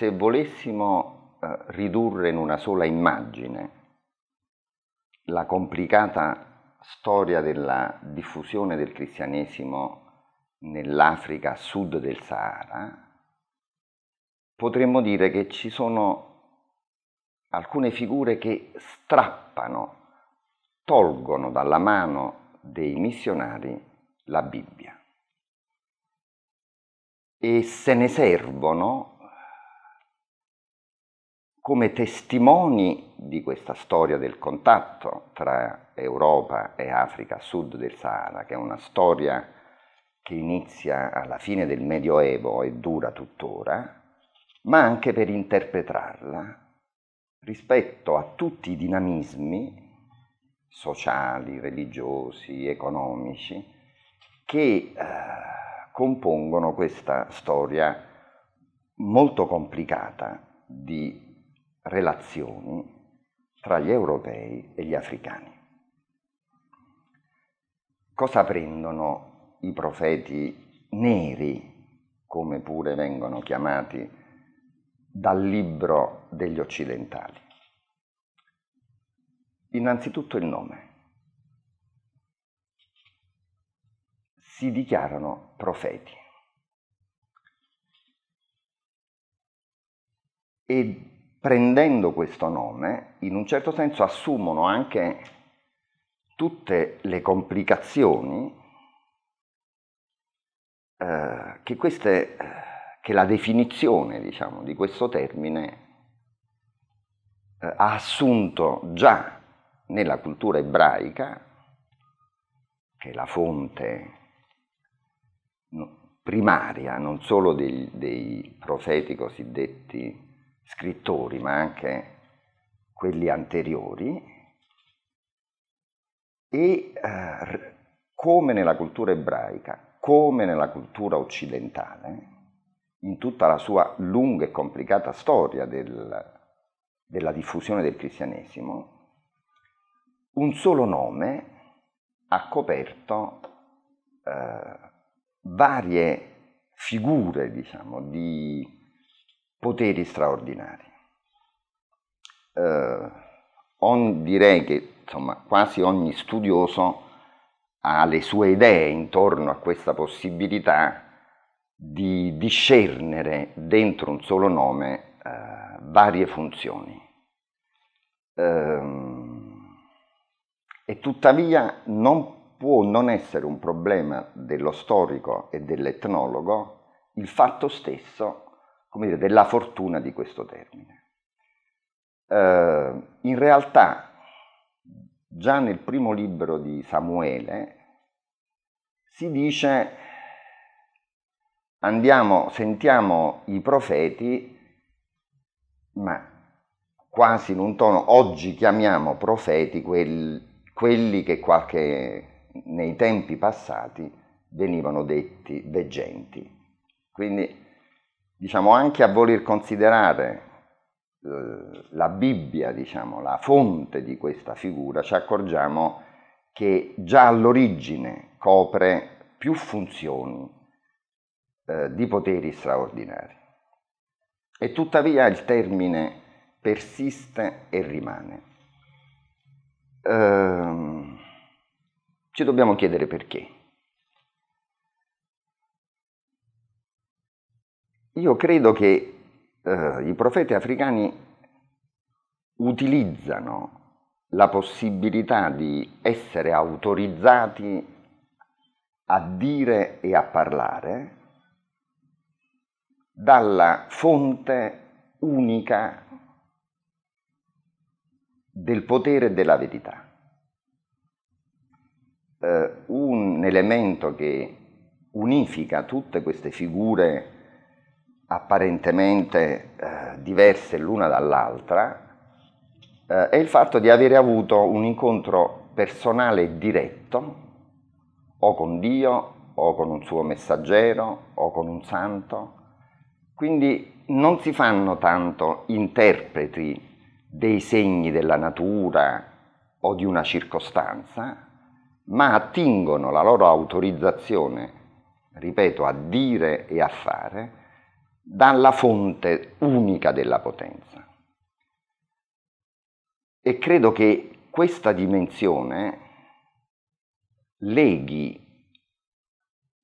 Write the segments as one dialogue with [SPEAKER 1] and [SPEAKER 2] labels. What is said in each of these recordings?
[SPEAKER 1] se volessimo eh, ridurre in una sola immagine la complicata storia della diffusione del cristianesimo nell'Africa sud del Sahara, potremmo dire che ci sono alcune figure che strappano, tolgono dalla mano dei missionari la Bibbia e se ne servono come testimoni di questa storia del contatto tra Europa e Africa a sud del Sahara, che è una storia che inizia alla fine del Medioevo e dura tuttora, ma anche per interpretarla rispetto a tutti i dinamismi sociali, religiosi, economici, che eh, compongono questa storia molto complicata di relazioni tra gli europei e gli africani. Cosa prendono i profeti neri, come pure vengono chiamati, dal libro degli occidentali? Innanzitutto il nome. Si dichiarano profeti. E prendendo questo nome, in un certo senso assumono anche tutte le complicazioni eh, che, queste, eh, che, la definizione diciamo, di questo termine eh, ha assunto già nella cultura ebraica, che è la fonte primaria non solo dei, dei profeti cosiddetti scrittori, ma anche quelli anteriori, e eh, come nella cultura ebraica, come nella cultura occidentale, in tutta la sua lunga e complicata storia del, della diffusione del cristianesimo, un solo nome ha coperto eh, varie figure, diciamo, di poteri straordinari. Eh, on, direi che insomma, quasi ogni studioso ha le sue idee intorno a questa possibilità di discernere dentro un solo nome eh, varie funzioni. Ehm, e tuttavia non può non essere un problema dello storico e dell'etnologo il fatto stesso come dire, della fortuna di questo termine. Eh, in realtà, già nel primo libro di Samuele si dice andiamo, sentiamo i profeti, ma quasi in un tono, oggi chiamiamo profeti quel, quelli che qualche, nei tempi passati venivano detti veggenti. Quindi diciamo, anche a voler considerare eh, la Bibbia, diciamo, la fonte di questa figura, ci accorgiamo che già all'origine copre più funzioni eh, di poteri straordinari. E tuttavia il termine persiste e rimane. Ehm, ci dobbiamo chiedere perché. Io credo che eh, i profeti africani utilizzano la possibilità di essere autorizzati a dire e a parlare dalla fonte unica del potere e della verità. Eh, un elemento che unifica tutte queste figure apparentemente eh, diverse l'una dall'altra, eh, è il fatto di avere avuto un incontro personale diretto o con Dio o con un suo messaggero o con un santo. Quindi non si fanno tanto interpreti dei segni della natura o di una circostanza, ma attingono la loro autorizzazione, ripeto, a dire e a fare, dalla fonte unica della potenza. E credo che questa dimensione leghi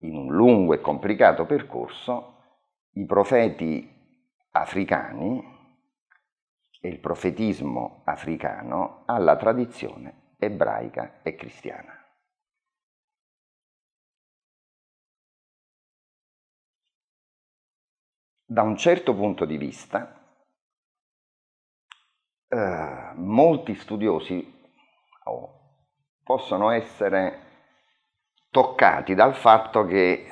[SPEAKER 1] in un lungo e complicato percorso i profeti africani e il profetismo africano alla tradizione ebraica e cristiana. da un certo punto di vista, eh, molti studiosi oh, possono essere toccati dal fatto che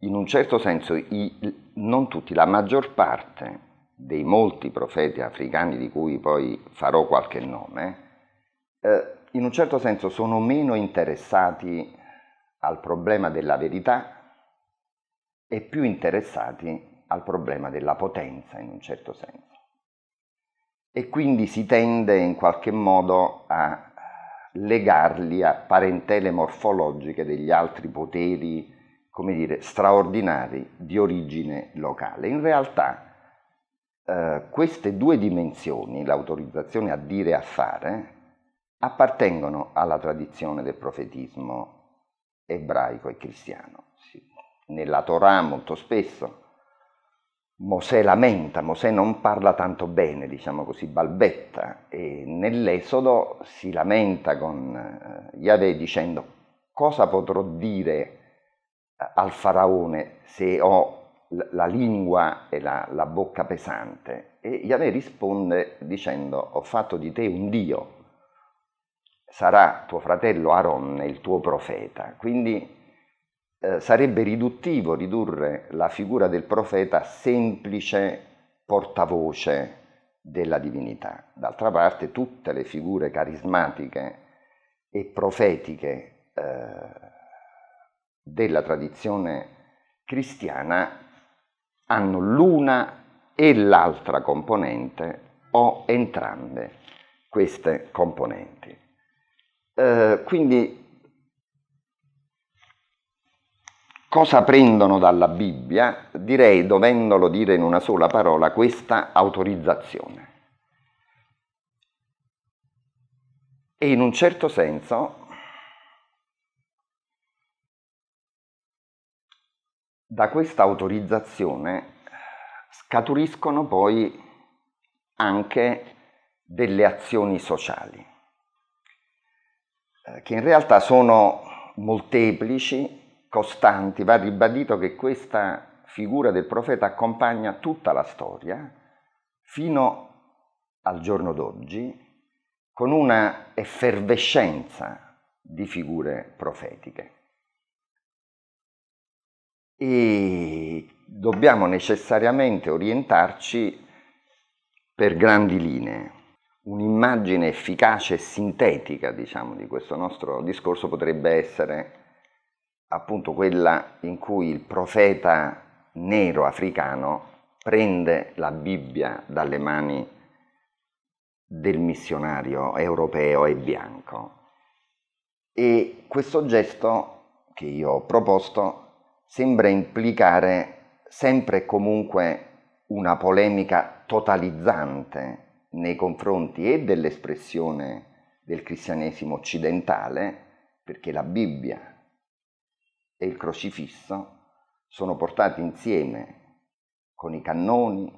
[SPEAKER 1] in un certo senso i, non tutti, la maggior parte dei molti profeti africani di cui poi farò qualche nome, eh, in un certo senso sono meno interessati al problema della verità e più interessati al problema della potenza in un certo senso. E quindi si tende in qualche modo a legarli a parentele morfologiche degli altri poteri, come dire, straordinari di origine locale. In realtà eh, queste due dimensioni, l'autorizzazione a dire e a fare, appartengono alla tradizione del profetismo ebraico e cristiano nella Torah molto spesso Mosè lamenta, Mosè non parla tanto bene, diciamo così, balbetta, e nell'Esodo si lamenta con eh, Yahweh dicendo cosa potrò dire eh, al faraone se ho la lingua e la, la bocca pesante? E Yahweh risponde dicendo ho fatto di te un Dio, sarà tuo fratello Aaron il tuo profeta. Quindi eh, sarebbe riduttivo ridurre la figura del profeta a semplice portavoce della divinità. D'altra parte tutte le figure carismatiche e profetiche eh, della tradizione cristiana hanno l'una e l'altra componente o entrambe queste componenti. Eh, quindi Cosa prendono dalla Bibbia? Direi, dovendolo dire in una sola parola, questa autorizzazione. E in un certo senso da questa autorizzazione scaturiscono poi anche delle azioni sociali, eh, che in realtà sono molteplici costanti, va ribadito che questa figura del profeta accompagna tutta la storia fino al giorno d'oggi con una effervescenza di figure profetiche. E dobbiamo necessariamente orientarci per grandi linee. Un'immagine efficace e sintetica, diciamo, di questo nostro discorso potrebbe essere appunto quella in cui il profeta nero africano prende la Bibbia dalle mani del missionario europeo e bianco. E questo gesto che io ho proposto sembra implicare sempre e comunque una polemica totalizzante nei confronti e dell'espressione del cristianesimo occidentale, perché la Bibbia e il crocifisso sono portati insieme con i cannoni,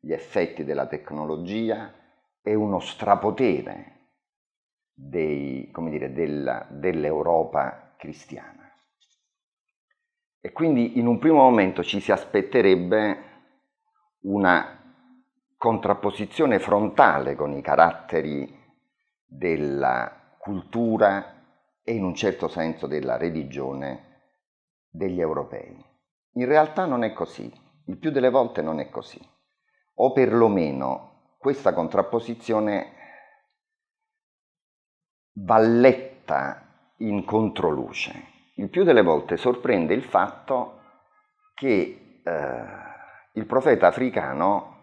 [SPEAKER 1] gli effetti della tecnologia e uno strapotere dei, dire, della, dell'Europa cristiana. E quindi in un primo momento ci si aspetterebbe una contrapposizione frontale con i caratteri della cultura e in un certo senso della religione degli europei. In realtà non è così, il più delle volte non è così, o perlomeno questa contrapposizione va letta in controluce. Il più delle volte sorprende il fatto che eh, il profeta africano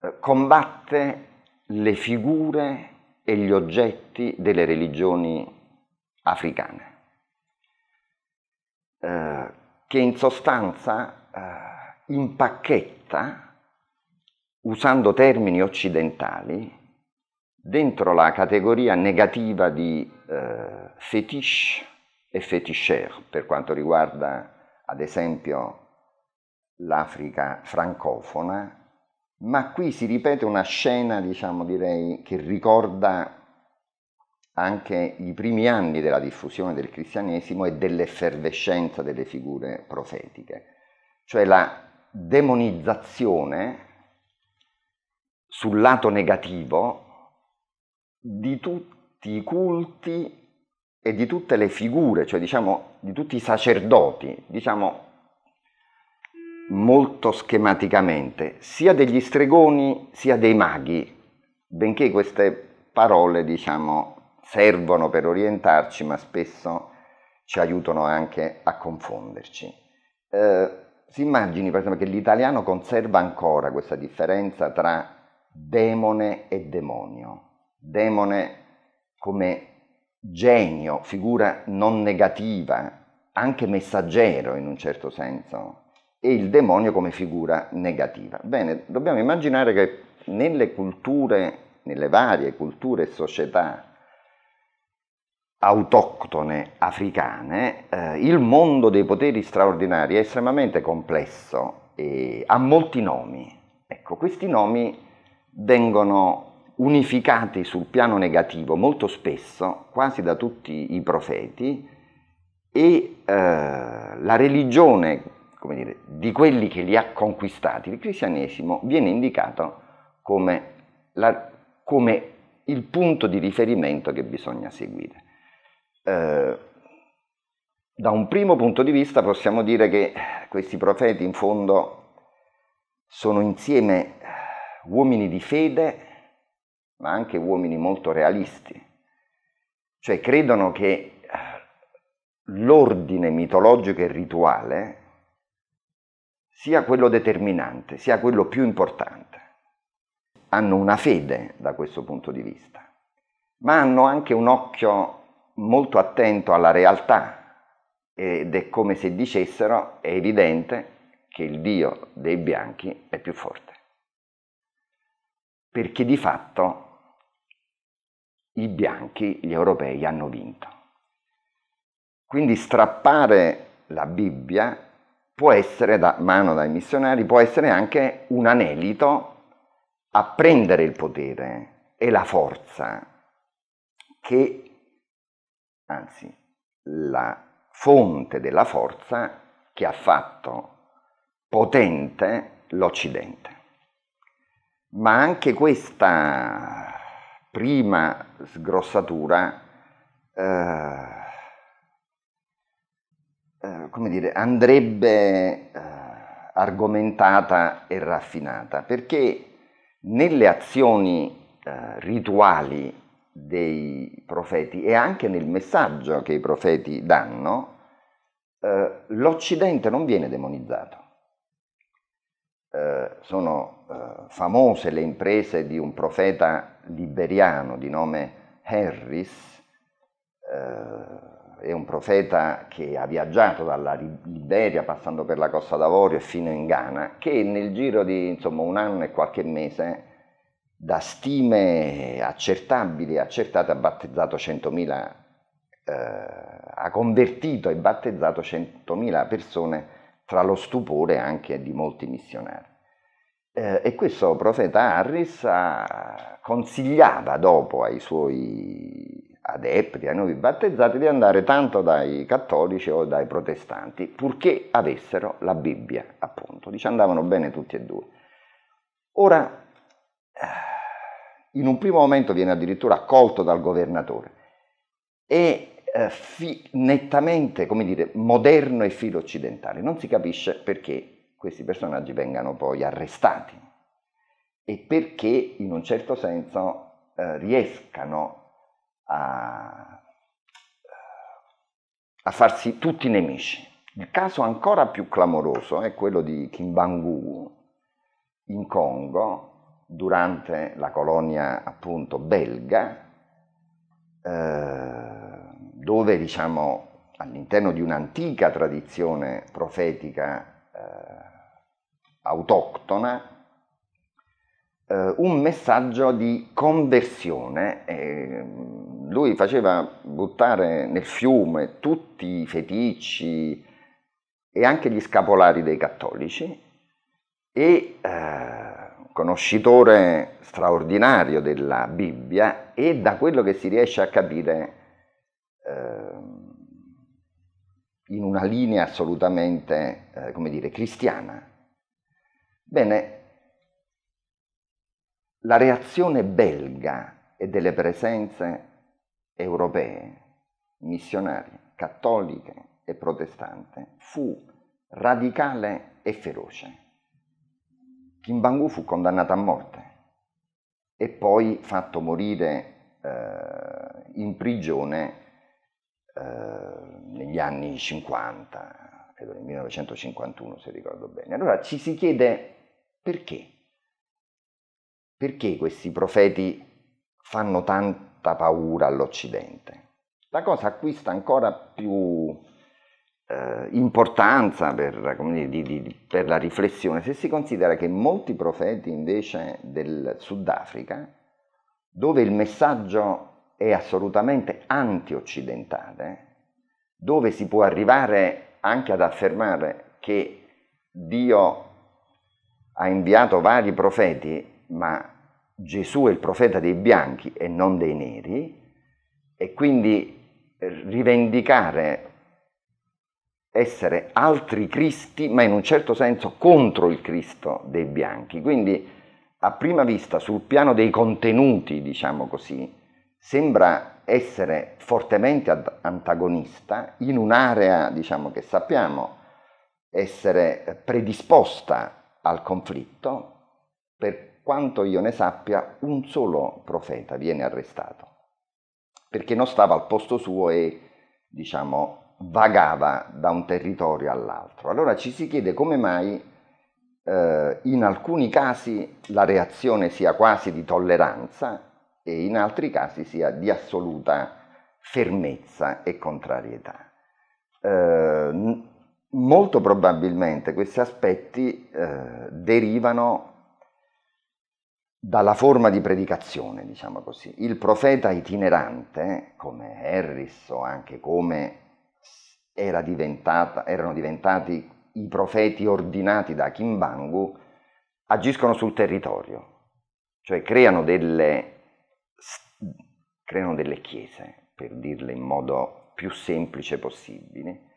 [SPEAKER 1] eh, combatte le figure e gli oggetti delle religioni africane eh, che in sostanza eh, impacchetta, usando termini occidentali, dentro la categoria negativa di eh, fétiche e fétichère, per quanto riguarda ad esempio l'Africa francofona, ma qui si ripete una scena, diciamo direi, che ricorda anche i primi anni della diffusione del cristianesimo e dell'effervescenza delle figure profetiche, cioè la demonizzazione sul lato negativo di tutti i culti e di tutte le figure, cioè diciamo di tutti i sacerdoti, diciamo molto schematicamente, sia degli stregoni sia dei maghi, benché queste parole, diciamo, servono per orientarci, ma spesso ci aiutano anche a confonderci. Eh, si immagini per esempio che l'italiano conserva ancora questa differenza tra demone e demonio. Demone come genio, figura non negativa, anche messaggero in un certo senso, e il demonio come figura negativa. Bene, dobbiamo immaginare che nelle culture, nelle varie culture e società autoctone africane, eh, il mondo dei poteri straordinari è estremamente complesso e ha molti nomi. Ecco, questi nomi vengono unificati sul piano negativo molto spesso, quasi da tutti i profeti, e eh, la religione dire, di quelli che li ha conquistati, il cristianesimo, viene indicato come, la, come il punto di riferimento che bisogna seguire eh, da un primo punto di vista possiamo dire che questi profeti in fondo sono insieme uomini di fede, ma anche uomini molto realisti, cioè credono che eh, l'ordine mitologico e rituale sia quello determinante, sia quello più importante. Hanno una fede da questo punto di vista, ma hanno anche un occhio molto attento alla realtà ed è come se dicessero è evidente che il Dio dei bianchi è più forte. Perché di fatto i bianchi, gli europei, hanno vinto. Quindi strappare la Bibbia può essere da mano dai missionari, può essere anche un anelito a prendere il potere e la forza che anzi la fonte della forza che ha fatto potente l'Occidente. Ma anche questa prima sgrossatura, eh, eh, come dire, andrebbe eh, argomentata e raffinata, perché nelle azioni eh, rituali dei profeti e anche nel messaggio che i profeti danno, eh, l'Occidente non viene demonizzato. Eh, sono eh, famose le imprese di un profeta liberiano di nome Harris, eh, è un profeta che ha viaggiato dalla Liberia passando per la Costa d'Avorio e fino in Ghana, che nel giro di insomma, un anno e qualche mese da stime accertabili e accertate ha battezzato 100.000, eh, ha convertito e battezzato 100.000 persone tra lo stupore anche di molti missionari. Eh, e questo profeta Harris ha, ah, consigliava dopo ai suoi adepti, ai nuovi battezzati, di andare tanto dai cattolici o dai protestanti, purché avessero la Bibbia, appunto. Dice andavano bene tutti e due. Ora, in un primo momento viene addirittura accolto dal governatore, è eh, fi- nettamente, come dire, moderno e filo occidentale. Non si capisce perché questi personaggi vengano poi arrestati e perché in un certo senso eh, riescano a, eh, a farsi tutti nemici. Il caso ancora più clamoroso è quello di Kimbangu in Congo, durante la colonia appunto belga, eh, dove diciamo all'interno di un'antica tradizione profetica eh, autoctona, eh, un messaggio di conversione. Eh, lui faceva buttare nel fiume tutti i feticci e anche gli scapolari dei cattolici e eh, conoscitore straordinario della Bibbia e da quello che si riesce a capire eh, in una linea assolutamente, eh, come dire, cristiana. Bene, la reazione belga e delle presenze europee, missionarie, cattoliche e protestante, fu radicale e feroce Kim Bangu fu condannato a morte e poi fatto morire eh, in prigione eh, negli anni 50, credo nel 1951 se ricordo bene. Allora ci si chiede perché? Perché questi profeti fanno tanta paura all'Occidente? La cosa acquista ancora più eh, importanza per, dire, di, di, per, la riflessione se si considera che molti profeti invece del Sudafrica, dove il messaggio è assolutamente anti-occidentale, dove si può arrivare anche ad affermare che Dio ha inviato vari profeti, ma Gesù è il profeta dei bianchi e non dei neri, e quindi rivendicare essere altri Cristi, ma in un certo senso contro il Cristo dei bianchi. Quindi a prima vista, sul piano dei contenuti, diciamo così, sembra essere fortemente antagonista in un'area, diciamo, che sappiamo essere predisposta al conflitto. Per quanto io ne sappia, un solo profeta viene arrestato perché non stava al posto suo e, diciamo, vagava da un territorio all'altro. Allora ci si chiede come mai eh, in alcuni casi la reazione sia quasi di tolleranza e in altri casi sia di assoluta fermezza e contrarietà. Eh, molto probabilmente questi aspetti eh, derivano dalla forma di predicazione, diciamo così. Il profeta itinerante, come Harris o anche come era erano diventati i profeti ordinati da Kimbangu, agiscono sul territorio, cioè creano delle, creano delle chiese, per dirle in modo più semplice possibile,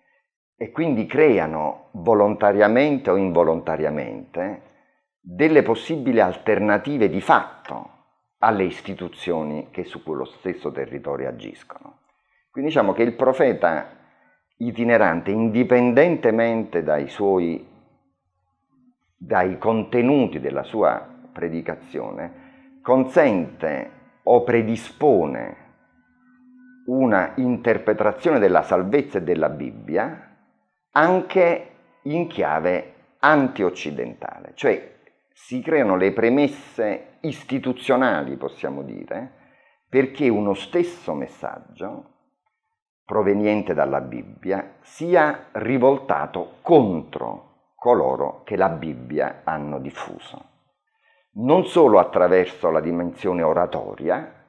[SPEAKER 1] e quindi creano volontariamente o involontariamente delle possibili alternative di fatto alle istituzioni che su quello stesso territorio agiscono. Quindi diciamo che il profeta itinerante, indipendentemente dai suoi dai contenuti della sua predicazione, consente o predispone una interpretazione della salvezza e della Bibbia anche in chiave antioccidentale, cioè si creano le premesse istituzionali, possiamo dire, perché uno stesso messaggio proveniente dalla Bibbia sia rivoltato contro coloro che la Bibbia hanno diffuso, non solo attraverso la dimensione oratoria,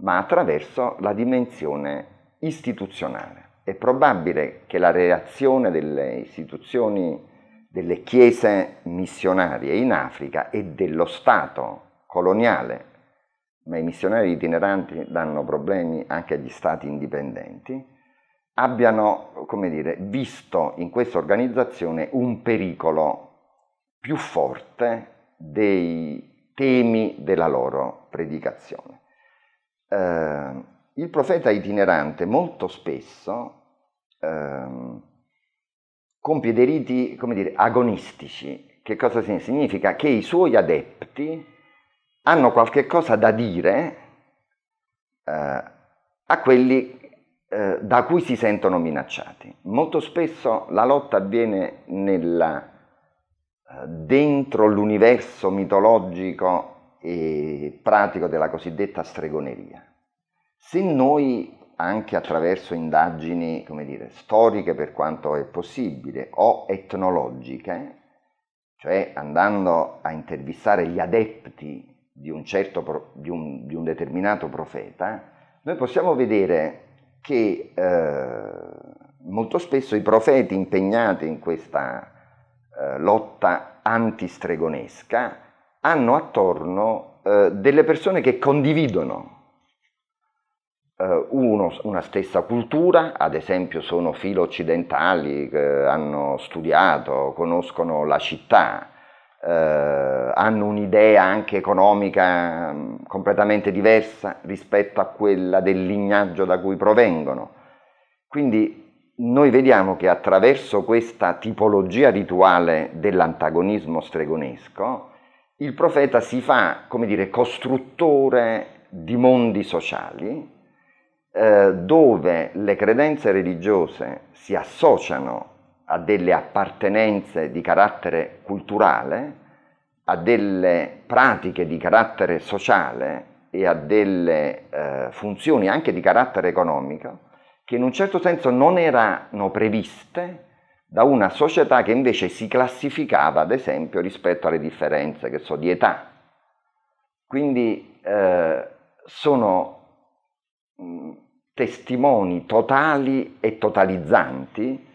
[SPEAKER 1] ma attraverso la dimensione istituzionale. È probabile che la reazione delle istituzioni delle chiese missionarie in Africa e dello Stato coloniale, ma i missionari itineranti danno problemi anche agli stati indipendenti, abbiano, come dire, visto in questa organizzazione un pericolo più forte dei temi della loro predicazione. Eh, il profeta itinerante molto spesso eh, compie dei riti, come dire, agonistici. Che cosa significa? Che i suoi adepti hanno qualche cosa da dire eh, a quelli eh, da cui si sentono minacciati. Molto spesso la lotta avviene nella, eh, dentro l'universo mitologico e pratico della cosiddetta stregoneria. Se noi anche attraverso indagini, come dire, storiche per quanto è possibile o etnologiche, cioè andando a intervistare gli adepti di un, certo, di un, di un determinato profeta, noi possiamo vedere che eh, molto spesso i profeti impegnati in questa eh, lotta antistregonesca hanno attorno eh, delle persone che condividono eh, uno, una stessa cultura, ad esempio sono filo occidentali, eh, hanno studiato, conoscono la città, eh, hanno un'idea anche economica mm, completamente diversa rispetto a quella del lignaggio da cui provengono. Quindi noi vediamo che attraverso questa tipologia rituale dell'antagonismo stregonesco, il profeta si fa, come dire, costruttore di mondi sociali eh, dove le credenze religiose si associano a delle appartenenze di carattere culturale, a delle pratiche di carattere sociale e a delle eh, funzioni anche di carattere economico che in un certo senso non erano previste da una società che invece si classificava, ad esempio, rispetto alle differenze che so di età. Quindi eh, sono mh, testimoni totali e totalizzanti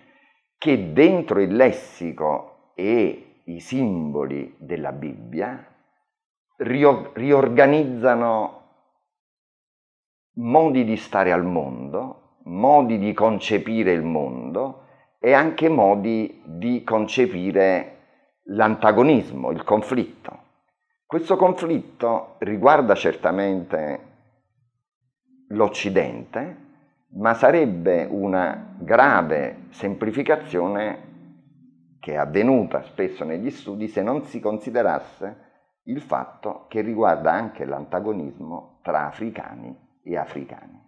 [SPEAKER 1] che dentro il lessico e i simboli della Bibbia riorganizzano modi di stare al mondo, modi di concepire il mondo e anche modi di concepire l'antagonismo, il conflitto. Questo conflitto riguarda certamente l'Occidente, ma sarebbe una grave semplificazione che è avvenuta spesso negli studi se non si considerasse il fatto che riguarda anche l'antagonismo tra africani e africani.